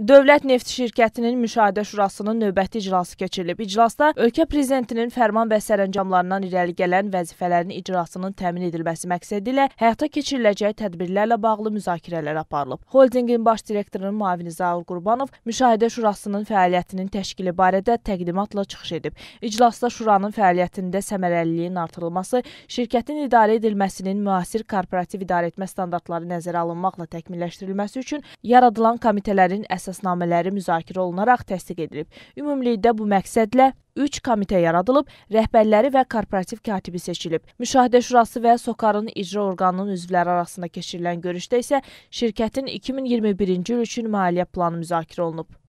Dövlət Neft Şirkətinin Müşahidə Şurasının növbəti iclası keçirilib. İclasda ölkə prezidentinin fərman və sərəncamlarından irəli gələn vəzifələrin icrasının təmin edilməsi məqsədi ilə həyata keçiriləcək tədbirlərlə bağlı müzakirələr aparılıb. Holdingin baş direktorunun müavini Zaur Qurbanov Müşahidə Şurasının fəaliyyətinin təşkili barədə təqdimatla çıxış edib. İclasda şuranın fəaliyyətində səmərəliliyin artırılması, şirkətin idarə edilməsinin müasir korporativ idarəetmə standartları nəzərə alınmaqla təkmilləşdirilməsi üçün yaradılan komitələrin əsas əsasnamələri müzakirə olunaraq təsdiq edilib. Ümumilikdə bu məqsədlə 3 komitə yaradılıb, rəhbərləri və korporativ katibi seçilib. Müşahidə şurası və SOCAR-ın icra orqanının üzvləri arasında keçirilən görüşdə isə şirkətin 2021-ci il üçün maliyyə planı müzakirə olunub.